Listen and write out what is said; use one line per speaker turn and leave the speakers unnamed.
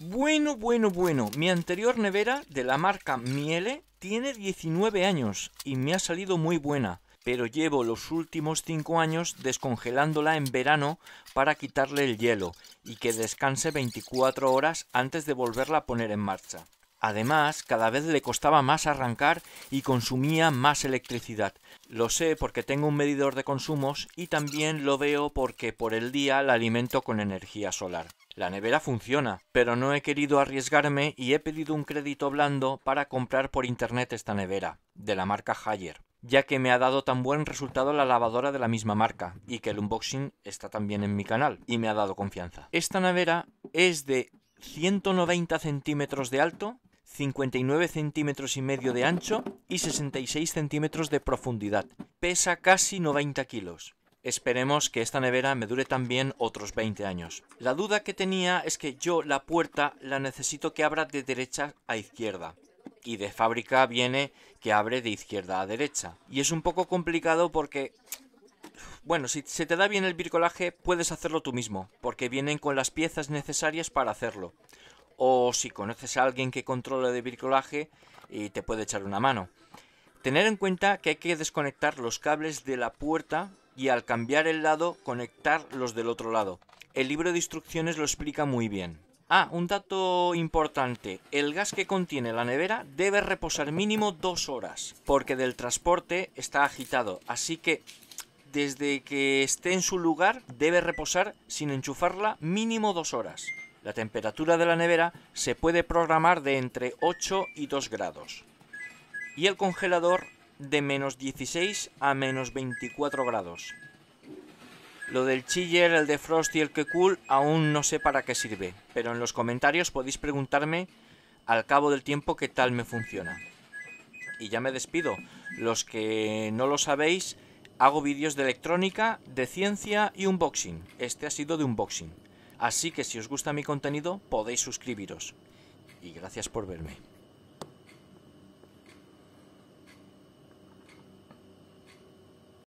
Bueno, bueno, bueno. Mi anterior nevera de la marca Miele tiene 19 años y me ha salido muy buena, pero llevo los últimos 5 años descongelándola en verano para quitarle el hielo y que descanse 24 horas antes de volverla a poner en marcha. Además, cada vez le costaba más arrancar y consumía más electricidad. Lo sé porque tengo un medidor de consumos y también lo veo porque por el día la alimento con energía solar. La nevera funciona, pero no he querido arriesgarme y he pedido un crédito blando para comprar por internet esta nevera, de la marca Haier, ya que me ha dado tan buen resultado la lavadora de la misma marca y que el unboxing está también en mi canal y me ha dado confianza. Esta nevera es de 190 centímetros de alto 59 centímetros y medio de ancho y 66 centímetros de profundidad. Pesa casi 90 kilos. Esperemos que esta nevera me dure también otros 20 años. La duda que tenía es que yo la puerta la necesito que abra de derecha a izquierda. Y de fábrica viene que abre de izquierda a derecha. Y es un poco complicado porque bueno, si se te da bien el bricolaje, puedes hacerlo tú mismo, porque vienen con las piezas necesarias para hacerlo o si conoces a alguien que controla de bricolaje y eh, te puede echar una mano. Tener en cuenta que hay que desconectar los cables de la puerta y al cambiar el lado conectar los del otro lado. El libro de instrucciones lo explica muy bien. Ah, un dato importante, el gas que contiene la nevera debe reposar mínimo dos horas, porque del transporte está agitado, así que desde que esté en su lugar debe reposar sin enchufarla mínimo dos horas. La temperatura de la nevera se puede programar de entre 8 y 2 grados y el congelador de menos 16 a menos 24 grados. Lo del chiller, el de Frost y el que cool aún no sé para qué sirve, pero en los comentarios podéis preguntarme al cabo del tiempo qué tal me funciona. Y ya me despido. Los que no lo sabéis, hago vídeos de electrónica, de ciencia y unboxing. Este ha sido de unboxing. Así que si os gusta mi contenido podéis suscribiros. Y gracias por verme.